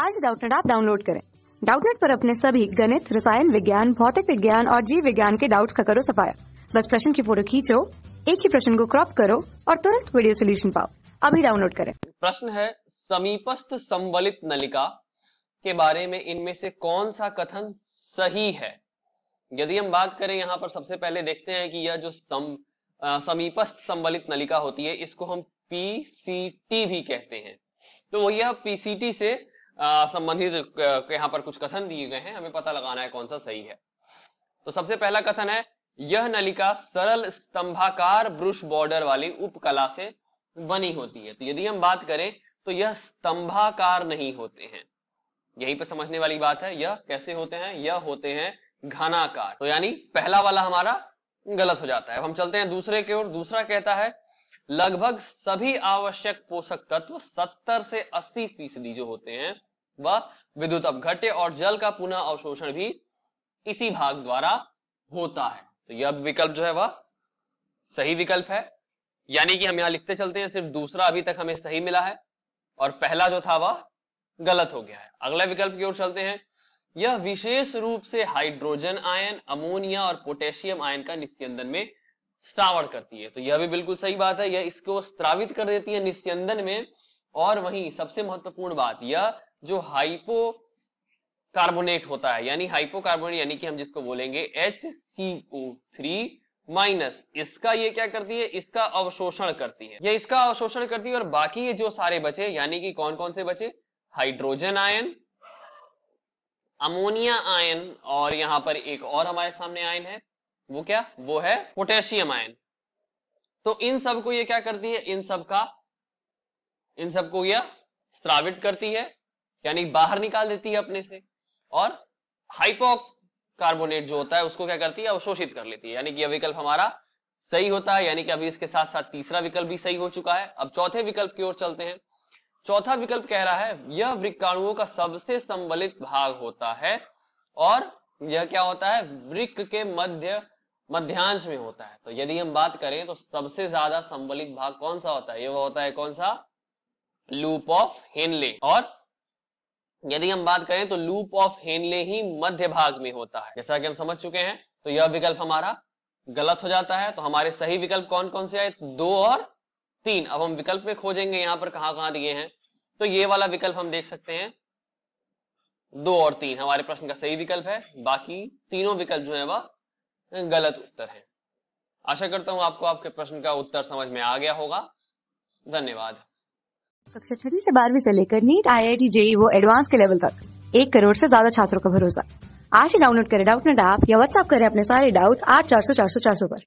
आज डाउटनेट आप डाउनलोड करें डाउटनेट पर अपने सभी गणित रसायन विज्ञान भौतिक विज्ञान और जीव विज्ञान के डाउट्स का करो सफाया बस प्रश्न की फोटो खींचो एक ही प्रश्न को क्रॉप करो और तुरंत वीडियो सोल्यूशन पाओ अभी डाउनलोड करें प्रश्न है समीपस्थ संबलित नलिका के बारे में इनमें से कौन सा कथन सही है यदि हम बात करें यहाँ पर सबसे पहले देखते हैं कि यह जो सम आ, समीपस्थ संबलित नलिका होती है इसको हम पीसीटी भी कहते हैं तो वो यह पीसीटी से संबंधित यहाँ पर कुछ कथन दिए गए हैं हमें पता लगाना है कौन सा सही है तो सबसे पहला कथन है यह नलिका सरल स्तंभाकार ब्रुश बॉर्डर वाली उपकला से बनी होती है तो यदि हम बात करें तो यह स्तंभाकार नहीं होते हैं यही पर समझने वाली बात है यह कैसे होते हैं यह होते हैं घनाकार तो यानी पहला वाला हमारा गलत हो जाता है अब हम चलते हैं दूसरे की ओर दूसरा कहता है लगभग सभी आवश्यक पोषक तत्व 70 से 80 फीसदी जो होते हैं वह विद्युत अपघट्य और जल का पुनः अवशोषण भी इसी भाग द्वारा होता है तो यह विकल्प जो है वह सही विकल्प है यानी कि हम यहां लिखते चलते हैं सिर्फ दूसरा अभी तक हमें सही मिला है और पहला जो था वह गलत हो गया है अगला विकल्प की ओर चलते हैं यह विशेष रूप से हाइड्रोजन आयन अमोनिया और पोटेशियम आयन का निस्यंदन में श्रावण करती है तो यह भी बिल्कुल सही बात है यह इसको स्त्रावित कर देती है निस्यंदन में और वहीं सबसे महत्वपूर्ण बात यह जो हाइपो कार्बोनेट होता है यानी हाइपो कार्बोनेट यानी कि हम जिसको बोलेंगे H C O three minus इसका ये क्या करती है इसका अवशोषण करती है यह इसका अवशोषण करती है और बाकी ये जो सारे बचे यानी कि कौन कौन से बचे हाइड्रोजन आयन अमोनिया आयन और यहां पर एक और हमारे सामने आयन है वो क्या वो है पोटेशियम आयन तो इन सब को ये क्या करती है इन सब का इन सबको यह स्त्रावित करती है यानी बाहर निकाल देती है अपने से और हाइपो कार्बोनेट जो होता है उसको क्या करती है अवशोषित कर लेती है यानी कि यह विकल्प हमारा सही होता है यानी कि अभी इसके साथ साथ तीसरा विकल्प भी सही हो चुका है अब चौथे विकल्प की ओर चलते हैं चौथा विकल्प कह रहा है यह वृक्काणुओं का सबसे संबलित भाग होता है और यह क्या होता है वृक्ष के मध्य मध्यांश में होता है तो यदि हम बात करें तो सबसे ज्यादा संबलित भाग कौन सा होता है ये वो होता है कौन सा लूप ऑफ हेनले और यदि हम बात करें तो लूप ऑफ हेनले ही मध्य भाग में होता है जैसा कि हम समझ चुके हैं तो यह विकल्प हमारा गलत हो जाता है तो हमारे सही विकल्प कौन कौन से आए दो और तीन अब हम विकल्प में खोजेंगे यहां पर कहां कहां दिए हैं तो ये वाला विकल्प हम देख सकते हैं दो और तीन हमारे प्रश्न का सही विकल्प है बाकी तीनों विकल्प जो है वह गलत उत्तर है आशा करता हूँ आपको आपके प्रश्न का उत्तर समझ में आ गया होगा धन्यवाद कक्षा छठी से बारहवीं से लेकर NEET I I T JEE वो एडवांस के लेवल तक एक करोड़ से ज्यादा छात्रों का भरोसा आज ही डाउनलोड करें डाउट नेट ऐप या व्हाट्सएप करें अपने सारे डाउट्स आठ चार सौ चार सौ चार सौ पर